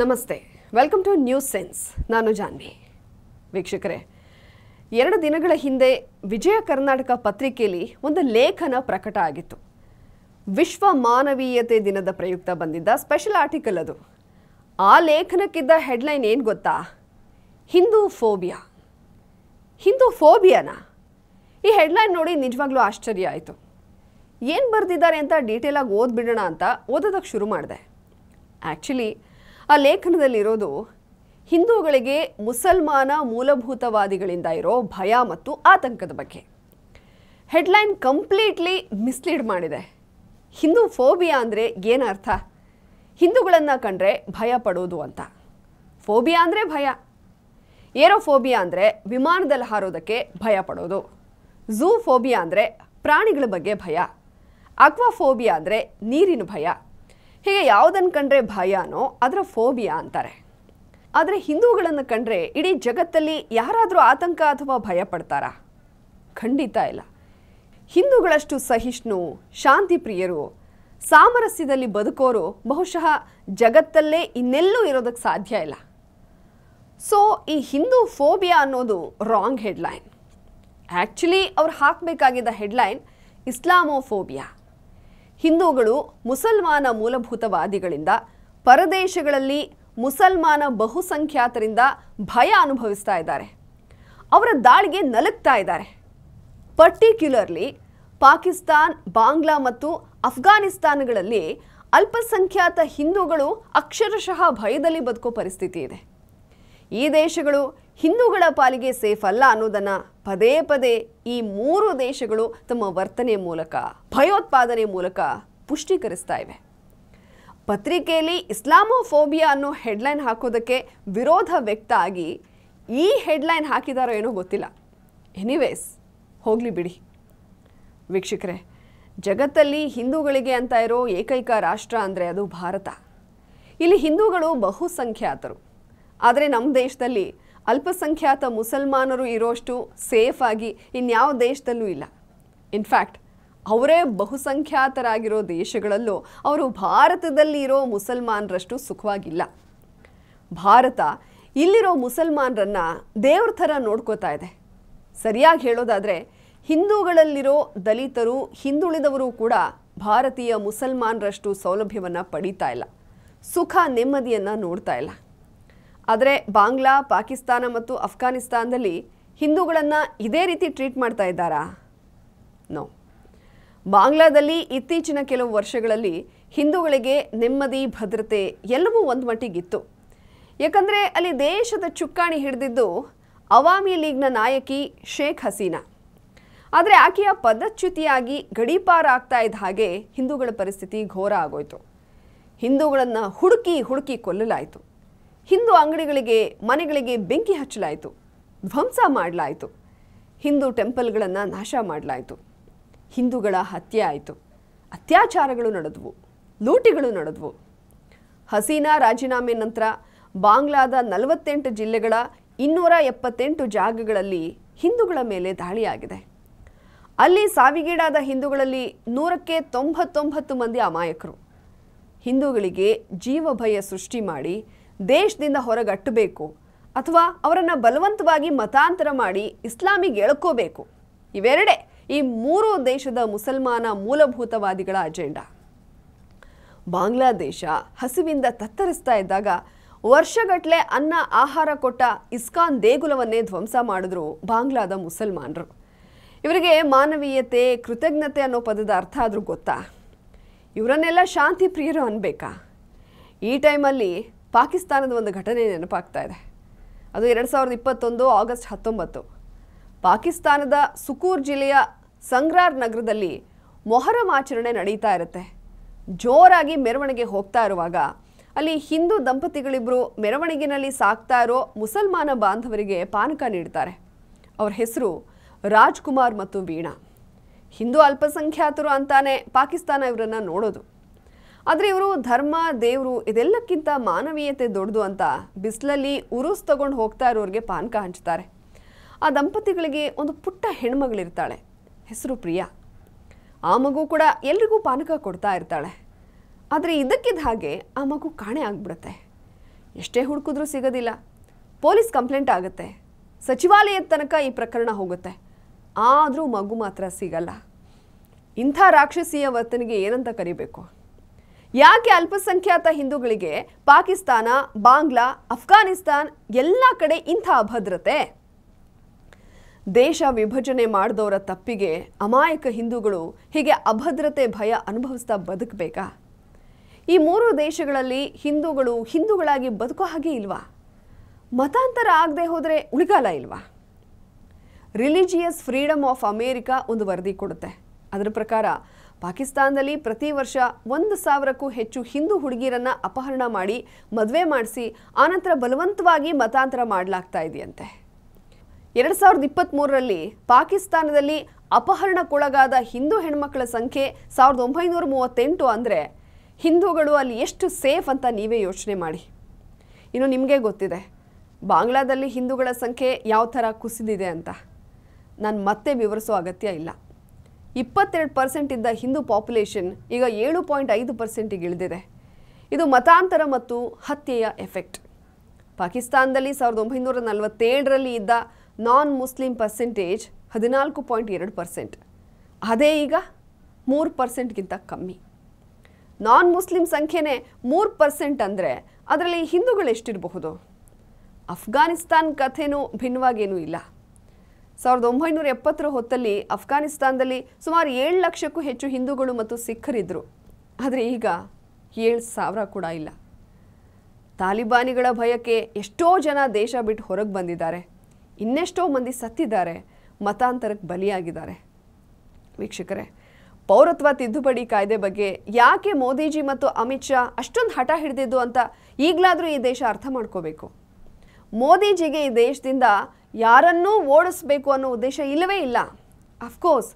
ನಮಸ್ತೆ welcome two news sense ನಾನು ಜಾನ್ವಿ ವೀಕ್ಷಕರೇ ಎರಡು ದಿನಗಳ ಹಿಂದೆ ವಿಜಯ ಕರ್ನಾಟಕ ಪತ್ರಿಕೆಯಲ್ಲಿ ಒಂದು ಲೇಖನ ಪ್ರಕಟ ಆಗಿತ್ತು ವಿಶ್ವ ಮಾನವೀಯತೆ ದಿನದ ಪ್ರಯುಕ್ತ ಬಂದಿದ್ದ ಸ್ಪೆಷಲ್ ಆರ್ಟಿಕಲ್ ಅದು ಆ ಲೇಖನಕ್ಕಿದ್ದ ಹೆಡ್ಲೈನ್ ಏನು ಗೊತ್ತಾ ಹಿಂದೂ ಫೋಬಿಯಾ ಹಿಂದೂ ಫೋಬಿಯಾನಾ ಈ ಹೆಡ್ಲೈನ್ ನೋಡಿ ನಿಜವಾಗ್ಲೂ ಆಶ್ಚರ್ಯ ಆಯಿತು ಏನು ಬರೆದಿದ್ದಾರೆ ಅಂತ ಡೀಟೇಲಾಗಿ ಓದ್ಬಿಡೋಣ ಅಂತ ಓದೋದಕ್ಕೆ ಶುರು ಮಾಡಿದೆ ಆ್ಯಕ್ಚುಲಿ ಆ ಲೇಖನದಲ್ಲಿರೋದು ಹಿಂದೂಗಳಿಗೆ ಮುಸಲ್ಮಾನ ಮೂಲಭೂತವಾದಿಗಳಿಂದ ಇರೋ ಭಯ ಮತ್ತು ಆತಂಕದ ಬಗ್ಗೆ ಹೆಡ್ಲೈನ್ ಕಂಪ್ಲೀಟ್ಲಿ ಮಿಸ್ಲೀಡ್ ಮಾಡಿದೆ ಹಿಂದೂ ಫೋಬಿಯಾ ಅಂದರೆ ಏನರ್ಥ ಹಿಂದೂಗಳನ್ನು ಕಂಡ್ರೆ ಭಯ ಪಡೋದು ಅಂತ ಫೋಬಿಯಾ ಅಂದರೆ ಭಯ ಏರೋಫೋಬಿಯಾ ಅಂದರೆ ವಿಮಾನದಲ್ಲಿ ಹಾರೋದಕ್ಕೆ ಭಯ ಪಡೋದು ಝೂ ಫೋಬಿಯಾ ಅಂದರೆ ಪ್ರಾಣಿಗಳ ಬಗ್ಗೆ ಭಯ ಅಕ್ವಾಫೋಬಿಯಾ ಅಂದರೆ ನೀರಿನ ಭಯ ಹೀಗೆ ಯಾವುದನ್ನು ಕಂಡ್ರೆ ಭಯನೋ ಅದರ ಫೋಬಿಯಾ ಅಂತಾರೆ ಆದರೆ ಹಿಂದೂಗಳನ್ನು ಕಂಡ್ರೆ ಇಡೀ ಜಗತ್ತಲ್ಲಿ ಯಾರಾದರೂ ಆತಂಕ ಅಥವಾ ಭಯ ಪಡ್ತಾರಾ ಖಂಡಿತ ಇಲ್ಲ ಹಿಂದೂಗಳಷ್ಟು ಸಹಿಷ್ಣು ಶಾಂತಿ ಪ್ರಿಯರು ಸಾಮರಸ್ಯದಲ್ಲಿ ಬದುಕೋರು ಬಹುಶಃ ಜಗತ್ತಲ್ಲೇ ಇನ್ನೆಲ್ಲೂ ಇರೋದಕ್ಕೆ ಸಾಧ್ಯ ಇಲ್ಲ ಸೊ ಈ ಹಿಂದೂ ಫೋಬಿಯಾ ಅನ್ನೋದು ರಾಂಗ್ ಹೆಡ್ಲೈನ್ ಆ್ಯಕ್ಚುಲಿ ಅವ್ರು ಹಾಕಬೇಕಾಗಿದ್ದ ಹೆಡ್ಲೈನ್ ಇಸ್ಲಾಮೋ ಫೋಬಿಯಾ ಹಿಂದೂಗಳು ಮುಸಲ್ಮಾನ ಮೂಲಭೂತವಾದಿಗಳಿಂದ ಪರದೇಶಗಳಲ್ಲಿ ಮುಸಲ್ಮಾನ ಬಹುಸಂಖ್ಯಾತರಿಂದ ಭಯ ಅನುಭವಿಸ್ತಾ ಇದ್ದಾರೆ ಅವರ ದಾಳಿಗೆ ನಲುಗ್ತಾ ಇದ್ದಾರೆ ಪರ್ಟಿಕ್ಯುಲರ್ಲಿ ಪಾಕಿಸ್ತಾನ್ ಬಾಂಗ್ಲಾ ಮತ್ತು ಅಫ್ಘಾನಿಸ್ತಾನಗಳಲ್ಲಿ ಅಲ್ಪಸಂಖ್ಯಾತ ಹಿಂದೂಗಳು ಅಕ್ಷರಶಃ ಭಯದಲ್ಲಿ ಬದುಕೋ ಪರಿಸ್ಥಿತಿ ಇದೆ ಈ ದೇಶಗಳು ಹಿಂದೂಗಳ ಪಾಲಿಗೆ ಸೇಫ್ ಅಲ್ಲ ಅನ್ನೋದನ್ನು ಪದೇ ಪದೇ ಈ ಮೂರು ದೇಶಗಳು ತಮ್ಮ ವರ್ತನೆ ಮೂಲಕ ಭಯೋತ್ಪಾದನೆ ಮೂಲಕ ಪುಷ್ಟೀಕರಿಸ್ತಾ ಇವೆ ಪತ್ರಿಕೆಯಲ್ಲಿ ಇಸ್ಲಾಮೋಫೋಬಿಯಾ ಅನ್ನೋ ಹೆಡ್ಲೈನ್ ಹಾಕೋದಕ್ಕೆ ವಿರೋಧ ವ್ಯಕ್ತ ಆಗಿ ಈ ಹೆಡ್ಲೈನ್ ಹಾಕಿದಾರೋ ಏನೋ ಗೊತ್ತಿಲ್ಲ ಎನಿವೇಸ್ ಹೋಗಲಿ ಬಿಡಿ ವೀಕ್ಷಕರೇ ಜಗತ್ತಲ್ಲಿ ಹಿಂದೂಗಳಿಗೆ ಅಂತ ಇರೋ ಏಕೈಕ ರಾಷ್ಟ್ರ ಅಂದರೆ ಅದು ಭಾರತ ಇಲ್ಲಿ ಹಿಂದೂಗಳು ಬಹುಸಂಖ್ಯಾತರು ಆದರೆ ನಮ್ಮ ದೇಶದಲ್ಲಿ ಅಲ್ಪಸಂಖ್ಯಾತ ಮುಸಲ್ಮಾನರು ಇರೋಷ್ಟು ಸೇಫ್ ಆಗಿ ಇನ್ಯಾವ ದೇಶದಲ್ಲೂ ಇಲ್ಲ ಇನ್ಫ್ಯಾಕ್ಟ್ ಅವರೇ ಬಹುಸಂಖ್ಯಾತರಾಗಿರೋ ದೇಶಗಳಲ್ಲೂ ಅವರು ಭಾರತದಲ್ಲಿ ಇರೋ ಮುಸಲ್ಮಾನರಷ್ಟು ಸುಖವಾಗಿಲ್ಲ ಭಾರತ ಇಲ್ಲಿರೋ ಮುಸಲ್ಮಾನರನ್ನು ದೇವ್ರ ಥರ ನೋಡ್ಕೋತಾ ಇದೆ ಸರಿಯಾಗಿ ಹೇಳೋದಾದರೆ ಹಿಂದೂಗಳಲ್ಲಿರೋ ದಲಿತರು ಹಿಂದುಳಿದವರು ಕೂಡ ಭಾರತೀಯ ಮುಸಲ್ಮಾನರಷ್ಟು ಸೌಲಭ್ಯವನ್ನು ಪಡೀತಾ ಇಲ್ಲ ಸುಖ ನೆಮ್ಮದಿಯನ್ನು ನೋಡ್ತಾ ಇಲ್ಲ ಆದರೆ ಬಾಂಗ್ಲಾ ಪಾಕಿಸ್ತಾನ ಮತ್ತು ಅಫ್ಘಾನಿಸ್ತಾನದಲ್ಲಿ ಹಿಂದೂಗಳನ್ನು ಇದೇ ರೀತಿ ಟ್ರೀಟ್ ಮಾಡ್ತಾ ಇದ್ದಾರಾ ನೋ ಬಾಂಗ್ಲಾದಲ್ಲಿ ಇತ್ತೀಚಿನ ಕೆಲವು ವರ್ಷಗಳಲ್ಲಿ ಹಿಂದೂಗಳಿಗೆ ನೆಮ್ಮದಿ ಭದ್ರತೆ ಎಲ್ಲವೂ ಒಂದು ಮಟ್ಟಿಗಿತ್ತು ಯಾಕಂದರೆ ಅಲ್ಲಿ ದೇಶದ ಚುಕ್ಕಾಣಿ ಹಿಡಿದಿದ್ದು ಅವಾಮಿ ಲೀಗ್ನ ನಾಯಕಿ ಶೇಖ್ ಹಸೀನಾ ಆದರೆ ಆಕೆಯ ಪದಚ್ಯುತಿಯಾಗಿ ಗಡೀಪಾರ ಆಗ್ತಾ ಇದ್ದ ಹಾಗೆ ಹಿಂದೂಗಳ ಪರಿಸ್ಥಿತಿ ಘೋರ ಆಗೋಯಿತು ಹಿಂದೂಗಳನ್ನು ಹುಡುಕಿ ಹುಡುಕಿ ಕೊಲ್ಲಲಾಯಿತು ಹಿಂದೂ ಅಂಗಡಿಗಳಿಗೆ ಮನೆಗಳಿಗೆ ಬೆಂಕಿ ಹಚ್ಚಲಾಯಿತು ಧ್ವಂಸ ಮಾಡಲಾಯಿತು ಹಿಂದೂ ಟೆಂಪಲ್ಗಳನ್ನು ನಾಶ ಮಾಡಲಾಯಿತು ಹಿಂದೂಗಳ ಹತ್ಯೆ ಆಯಿತು ಅತ್ಯಾಚಾರಗಳು ನಡೆದವು ಲೂಟಿಗಳು ನಡೆದವು ಹಸೀನಾ ರಾಜೀನಾಮೆ ನಂತರ ಬಾಂಗ್ಲಾದ ನಲವತ್ತೆಂಟು ಜಿಲ್ಲೆಗಳ ಇನ್ನೂರ ಎಪ್ಪತ್ತೆಂಟು ಜಾಗಗಳಲ್ಲಿ ಹಿಂದೂಗಳ ಮೇಲೆ ದಾಳಿಯಾಗಿದೆ ಅಲ್ಲಿ ಸಾವಿಗೀಡಾದ ಹಿಂದೂಗಳಲ್ಲಿ ನೂರಕ್ಕೆ ತೊಂಬತ್ತೊಂಬತ್ತು ಮಂದಿ ಅಮಾಯಕರು ಹಿಂದೂಗಳಿಗೆ ಜೀವಭಯ ಸೃಷ್ಟಿ ಮಾಡಿ ದೇಶದಿಂದ ಹೊರಗಟ್ಟಬೇಕು ಅಥವಾ ಅವರನ್ನು ಬಲವಂತವಾಗಿ ಮತಾಂತರ ಮಾಡಿ ಇಸ್ಲಾಮಿಗೆ ಎಳ್ಕೋಬೇಕು ಇವೆರಡೇ ಈ ಮೂರು ದೇಶದ ಮುಸಲ್ಮಾನ ಮೂಲಭೂತವಾದಿಗಳ ಅಜೆಂಡಾ ಬಾಂಗ್ಲಾದೇಶ ಹಸಿವಿಂದ ತತ್ತರಿಸ್ತಾ ಇದ್ದಾಗ ವರ್ಷಗಟ್ಟಲೆ ಅನ್ನ ಆಹಾರ ಕೊಟ್ಟ ಇಸ್ಕಾನ್ ದೇಗುಲವನ್ನೇ ಧ್ವಂಸ ಮಾಡಿದ್ರು ಬಾಂಗ್ಲಾದ ಮುಸಲ್ಮಾನರು ಇವರಿಗೆ ಮಾನವೀಯತೆ ಕೃತಜ್ಞತೆ ಅನ್ನೋ ಪದದ ಅರ್ಥ ಆದರೂ ಗೊತ್ತಾ ಇವರನ್ನೆಲ್ಲ ಶಾಂತಿ ಪ್ರಿಯರು ಅನ್ಬೇಕಾ ಈ ಟೈಮಲ್ಲಿ ಪಾಕಿಸ್ತಾನದ ಒಂದು ಘಟನೆ ನೆನಪಾಗ್ತಾ ಇದೆ ಅದು ಎರಡು ಸಾವಿರದ ಇಪ್ಪತ್ತೊಂದು ಆಗಸ್ಟ್ ಹತ್ತೊಂಬತ್ತು ಪಾಕಿಸ್ತಾನದ ಸುಕೂರ್ ಜಿಲ್ಲೆಯ ಸಂಗ್ರಾರ್ ನಗರದಲ್ಲಿ ಮೊಹರಂ ಆಚರಣೆ ನಡೀತಾ ಇರುತ್ತೆ ಜೋರಾಗಿ ಮೆರವಣಿಗೆ ಹೋಗ್ತಾ ಇರುವಾಗ ಅಲ್ಲಿ ಹಿಂದೂ ದಂಪತಿಗಳಿಬ್ಬರು ಮೆರವಣಿಗೆನಲ್ಲಿ ಸಾಕ್ತಾ ಇರೋ ಮುಸಲ್ಮಾನ ಬಾಂಧವರಿಗೆ ಪಾನಕ ನೀಡ್ತಾರೆ ಅವ್ರ ಹೆಸರು ರಾಜ್ಕುಮಾರ್ ಮತ್ತು ವೀಣಾ ಹಿಂದೂ ಅಲ್ಪಸಂಖ್ಯಾತರು ಅಂತಾನೆ ಪಾಕಿಸ್ತಾನ ಇವರನ್ನು ನೋಡೋದು ಆದರೆ ಇವರು ಧರ್ಮ ದೇವರು ಇದೆಲ್ಲಕ್ಕಿಂತ ಮಾನವೀಯತೆ ದೊಡ್ಡದು ಅಂತ ಬಿಸಿಲಲ್ಲಿ ಉರುಸ್ ತಗೊಂಡು ಹೋಗ್ತಾ ಇರೋರಿಗೆ ಪಾನಕ ಹಂಚ್ತಾರೆ ಆ ದಂಪತಿಗಳಿಗೆ ಒಂದು ಪುಟ್ಟ ಹೆಣ್ಮಗಳಿರ್ತಾಳೆ ಹೆಸರು ಪ್ರಿಯಾ ಆ ಮಗು ಕೂಡ ಎಲ್ರಿಗೂ ಪಾನಕ ಕೊಡ್ತಾ ಇರ್ತಾಳೆ ಆದರೆ ಇದಕ್ಕಿದ್ದ ಹಾಗೆ ಆ ಮಗು ಕಾಣೆ ಆಗಿಬಿಡುತ್ತೆ ಎಷ್ಟೇ ಹುಡುಕಿದ್ರೂ ಸಿಗೋದಿಲ್ಲ ಪೊಲೀಸ್ ಕಂಪ್ಲೇಂಟ್ ಆಗುತ್ತೆ ಸಚಿವಾಲಯದ ತನಕ ಈ ಪ್ರಕರಣ ಹೋಗುತ್ತೆ ಆದರೂ ಮಗು ಮಾತ್ರ ಸಿಗಲ್ಲ ಇಂಥ ರಾಕ್ಷಸಿಯ ವರ್ತನೆಗೆ ಏನಂತ ಕರಿಬೇಕು ಯಾಕೆ ಅಲ್ಪಸಂಖ್ಯಾತ ಹಿಂದೂಗಳಿಗೆ ಪಾಕಿಸ್ತಾನ ಬಾಂಗ್ಲಾ ಅಫ್ಘಾನಿಸ್ತಾನ್ ಎಲ್ಲ ಕಡೆ ಇಂಥ ಅಭದ್ರತೆ ದೇಶ ವಿಭಜನೆ ಮಾಡಿದವರ ತಪ್ಪಿಗೆ ಅಮಾಯಕ ಹಿಂದೂಗಳು ಹೀಗೆ ಅಭದ್ರತೆ ಭಯ ಅನುಭವಿಸ್ತಾ ಬದುಕಬೇಕಾ ಈ ಮೂರು ದೇಶಗಳಲ್ಲಿ ಹಿಂದೂಗಳು ಹಿಂದೂಗಳಾಗಿ ಬದುಕೋ ಹಾಗೆ ಇಲ್ವಾ ಮತಾಂತರ ಆಗದೆ ಹೋದರೆ ಉಳಿಗಾಲ ಇಲ್ವಾ ರಿಲಿಜಿಯಸ್ ಫ್ರೀಡಮ್ ಆಫ್ ಅಮೇರಿಕಾ ಒಂದು ವರದಿ ಕೊಡುತ್ತೆ ಅದರ ಪ್ರಕಾರ ಪಾಕಿಸ್ತಾನದಲ್ಲಿ ಪ್ರತಿ ವರ್ಷ ಒಂದು ಸಾವಿರಕ್ಕೂ ಹೆಚ್ಚು ಹಿಂದೂ ಹುಡುಗಿರನ್ನ ಅಪಹರಣ ಮಾಡಿ ಮದುವೆ ಮಾಡಿಸಿ ಆನಂತರ ಬಲವಂತವಾಗಿ ಮತಾಂತರ ಮಾಡಲಾಗ್ತಾ ಇದೆಯಂತೆ ಎರಡು ಸಾವಿರದ ಇಪ್ಪತ್ತ್ಮೂರರಲ್ಲಿ ಪಾಕಿಸ್ತಾನದಲ್ಲಿ ಅಪಹರಣಕ್ಕೊಳಗಾದ ಹಿಂದೂ ಹೆಣ್ಮಕ್ಕಳ ಸಂಖ್ಯೆ ಸಾವಿರದ ಒಂಬೈನೂರ ಮೂವತ್ತೆಂಟು ಅಂದರೆ ಹಿಂದೂಗಳು ಅಲ್ಲಿ ಎಷ್ಟು ಸೇಫ್ ಅಂತ ನೀವೇ ಯೋಚನೆ ಮಾಡಿ ಇನ್ನು ನಿಮಗೆ ಗೊತ್ತಿದೆ ಬಾಂಗ್ಲಾದಲ್ಲಿ ಹಿಂದೂಗಳ ಸಂಖ್ಯೆ ಯಾವ ಥರ ಕುಸಿದಿದೆ ಅಂತ ನಾನು ಮತ್ತೆ ವಿವರಿಸೋ ಅಗತ್ಯ ಇಲ್ಲ ಇಪ್ಪತ್ತೆರಡು ಪರ್ಸೆಂಟ್ ಇದ್ದ ಹಿಂದೂ ಪಾಪ್ಯುಲೇಷನ್ ಈಗ ಏಳು ಪಾಯಿಂಟ್ ಐದು ಪರ್ಸೆಂಟಿಗೆ ಇಳಿದಿದೆ ಇದು ಮತಾಂತರ ಮತ್ತು ಹತ್ಯೆಯ ಎಫೆಕ್ಟ್ ಪಾಕಿಸ್ತಾನದಲ್ಲಿ ಸಾವಿರದ ಒಂಬೈನೂರ ನಲವತ್ತೇಳರಲ್ಲಿ ಇದ್ದ ನಾನ್ ಮುಸ್ಲಿಂ ಪರ್ಸೆಂಟೇಜ್ ಹದಿನಾಲ್ಕು ಪಾಯಿಂಟ್ ಎರಡು ಪರ್ಸೆಂಟ್ ಅದೇ ಈಗ ಮೂರು ಪರ್ಸೆಂಟ್ಗಿಂತ ಕಮ್ಮಿ ನಾನ್ ಮುಸ್ಲಿಂ ಸಂಖ್ಯೆನೇ ಮೂರು ಪರ್ಸೆಂಟ್ ಅಂದರೆ ಅದರಲ್ಲಿ ಹಿಂದೂಗಳು ಎಷ್ಟಿರಬಹುದು ಅಫ್ಘಾನಿಸ್ತಾನ್ ಕಥೆನೂ ಭಿನ್ನವಾಗೇನೂ ಇಲ್ಲ ಸಾವಿರದ ಒಂಬೈನೂರ ಎಪ್ಪತ್ತರ ಹೊತ್ತಲ್ಲಿ ಅಫ್ಘಾನಿಸ್ತಾನದಲ್ಲಿ ಸುಮಾರು ಏಳು ಲಕ್ಷಕ್ಕೂ ಹೆಚ್ಚು ಹಿಂದೂಗಳು ಮತ್ತು ಸಿಖ್ಖರಿದ್ದರು ಆದರೆ ಈಗ ಏಳು ಸಾವಿರ ಕೂಡ ಇಲ್ಲ ತಾಲಿಬಾನಿಗಳ ಭಯಕ್ಕೆ ಎಷ್ಟೋ ಜನ ದೇಶ ಬಿಟ್ಟು ಹೊರಗೆ ಬಂದಿದ್ದಾರೆ ಇನ್ನೆಷ್ಟೋ ಮಂದಿ ಸತ್ತಿದ್ದಾರೆ ಮತಾಂತರಕ್ಕೆ ಬಲಿಯಾಗಿದ್ದಾರೆ ವೀಕ್ಷಕರೇ ಪೌರತ್ವ ತಿದ್ದುಪಡಿ ಕಾಯ್ದೆ ಬಗ್ಗೆ ಯಾಕೆ ಮೋದಿಜಿ ಮತ್ತು ಅಮಿತ್ ಶಾ ಅಷ್ಟೊಂದು ಹಠ ಹಿಡಿದಿದ್ದು ಅಂತ ಈಗಲಾದರೂ ಈ ದೇಶ ಅರ್ಥ ಮಾಡ್ಕೋಬೇಕು ಮೋದಿಜಿಗೆ ಈ ದೇಶದಿಂದ ಯಾರನ್ನೂ ಓಡಿಸ್ಬೇಕು ಅನ್ನೋ ಉದ್ದೇಶ ಇಲ್ಲವೇ ಇಲ್ಲ ಅಫ್ಕೋರ್ಸ್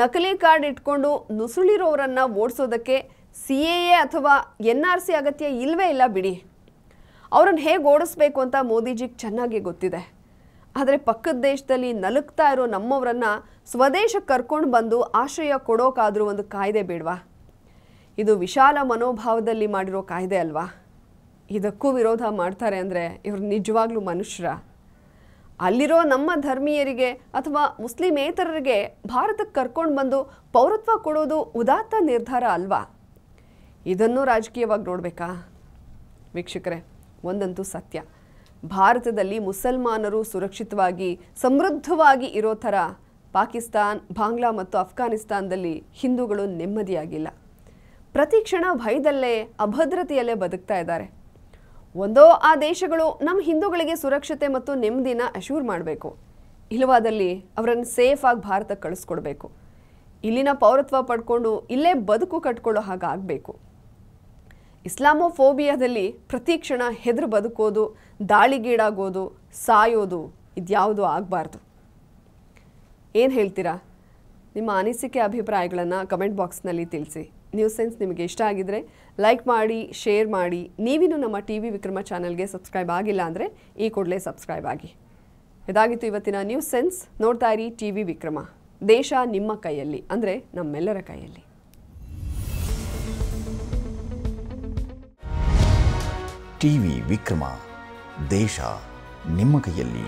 ನಕಲಿ ಕಾರ್ಡ್ ಇಟ್ಕೊಂಡು ನುಸುಳಿರೋರನ್ನು ಓಡಿಸೋದಕ್ಕೆ ಸಿ ಎ ಎ ಅಥವಾ ಎನ್ ಆರ್ ಸಿ ಅಗತ್ಯ ಇಲ್ಲವೇ ಇಲ್ಲ ಬಿಡಿ ಅವರನ್ನು ಹೇಗೆ ಓಡಿಸ್ಬೇಕು ಅಂತ ಮೋದಿಜಿಗೆ ಚೆನ್ನಾಗಿ ಗೊತ್ತಿದೆ ಆದರೆ ಪಕ್ಕದ ದೇಶದಲ್ಲಿ ನಲುಕ್ತಾ ಇರೋ ನಮ್ಮವರನ್ನು ಸ್ವದೇಶಕ್ಕೆ ಕರ್ಕೊಂಡು ಬಂದು ಆಶ್ರಯ ಕೊಡೋಕಾದರೂ ಒಂದು ಕಾಯ್ದೆ ಬೇಡವಾ ಇದು ವಿಶಾಲ ಮನೋಭಾವದಲ್ಲಿ ಮಾಡಿರೋ ಕಾಯ್ದೆ ಅಲ್ವಾ ಇದಕ್ಕೂ ವಿರೋಧ ಮಾಡ್ತಾರೆ ಅಂದರೆ ಇವರು ನಿಜವಾಗ್ಲೂ ಮನುಷ್ಯರ ಅಲ್ಲಿರೋ ನಮ್ಮ ಧರ್ಮೀಯರಿಗೆ ಅಥವಾ ಮುಸ್ಲಿಮೇತರರಿಗೆ ಭಾರತಕ್ಕೆ ಕರ್ಕೊಂಡು ಬಂದು ಪೌರತ್ವ ಕೊಡೋದು ಉದಾತ್ತ ನಿರ್ಧಾರ ಅಲ್ವಾ ಇದನ್ನು ರಾಜಕೀಯವಾಗಿ ನೋಡಬೇಕಾ ವೀಕ್ಷಕರೇ ಒಂದಂತೂ ಸತ್ಯ ಭಾರತದಲ್ಲಿ ಮುಸಲ್ಮಾನರು ಸುರಕ್ಷಿತವಾಗಿ ಸಮೃದ್ಧವಾಗಿ ಇರೋ ಥರ ಪಾಕಿಸ್ತಾನ್ ಬಾಂಗ್ಲಾ ಮತ್ತು ಅಫ್ಘಾನಿಸ್ತಾನದಲ್ಲಿ ಹಿಂದೂಗಳು ನೆಮ್ಮದಿಯಾಗಿಲ್ಲ ಪ್ರತಿ ಕ್ಷಣ ಭಯದಲ್ಲೇ ಅಭದ್ರತೆಯಲ್ಲೇ ಬದುಕ್ತಾ ಇದ್ದಾರೆ ಒಂದೋ ಆ ದೇಶಗಳು ನಮ್ಮ ಹಿಂದೂಗಳಿಗೆ ಸುರಕ್ಷತೆ ಮತ್ತು ನೆಮ್ಮದಿನ ಅಶ್ಯೂರ್ ಮಾಡಬೇಕು ಇಲ್ಲವಾದಲ್ಲಿ ಅವರನ್ನು ಸೇಫ್ ಆಗಿ ಭಾರತಕ್ಕೆ ಕಳಿಸ್ಕೊಡ್ಬೇಕು ಇಲ್ಲಿನ ಪೌರತ್ವ ಪಡ್ಕೊಂಡು ಇಲ್ಲೇ ಬದುಕು ಕಟ್ಕೊಳ್ಳೋ ಹಾಗಾಗಬೇಕು ಇಸ್ಲಾಮೋಫೋಬಿಯಾದಲ್ಲಿ ಪ್ರತಿ ಕ್ಷಣ ಹೆದರು ಬದುಕೋದು ದಾಳಿಗೀಡಾಗೋದು ಸಾಯೋದು ಇದ್ಯಾವುದು ಆಗಬಾರ್ದು ಏನು ಹೇಳ್ತೀರಾ ನಿಮ್ಮ ಅನಿಸಿಕೆ ಅಭಿಪ್ರಾಯಗಳನ್ನು ಕಮೆಂಟ್ ಬಾಕ್ಸ್ನಲ್ಲಿ ತಿಳಿಸಿ ನ್ಯೂಸ್ ಸೆನ್ಸ್ ನಿಮಗೆ ಇಷ್ಟ ಆಗಿದ್ರೆ ಲೈಕ್ ಮಾಡಿ ಶೇರ್ ಮಾಡಿ ನೀವಿನ್ನೂ ನಮ್ಮ ಟಿ ವಿ ವಿಕ್ರಮ ಚಾನಲ್ಗೆ ಸಬ್ಸ್ಕ್ರೈಬ್ ಆಗಿಲ್ಲ ಅಂದರೆ ಈ ಕೂಡಲೇ ಸಬ್ಸ್ಕ್ರೈಬ್ ಆಗಿ ಇದಾಗಿತ್ತು ಇವತ್ತಿನ ನ್ಯೂಸ್ ಸೆನ್ಸ್ ನೋಡ್ತಾ ಇರಿ ಟಿ ವಿ ವಿಕ್ರಮ ದೇಶ ನಿಮ್ಮ ಕೈಯಲ್ಲಿ ಅಂದರೆ ನಮ್ಮೆಲ್ಲರ ಕೈಯಲ್ಲಿ ಟಿವಿ ವಿಕ್ರಮ ದೇಶ ನಿಮ್ಮ ಕೈಯಲ್ಲಿ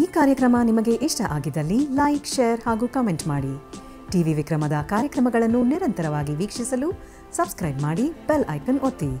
ಈ ಕಾರ್ಯಕ್ರಮ ನಿಮಗೆ ಇಷ್ಟ ಆಗಿದ್ದಲ್ಲಿ ಲೈಕ್ ಶೇರ್ ಹಾಗೂ ಕಮೆಂಟ್ ಮಾಡಿ ಟಿವಿ ವಿಕ್ರಮದ ಕಾರ್ಯಕ್ರಮಗಳನ್ನು ನಿರಂತರವಾಗಿ ವೀಕ್ಷಿಸಲು ಸಬ್ಸ್ಕ್ರೈಬ್ ಮಾಡಿ ಬೆಲ್ ಐಕನ್ ಒತ್ತಿ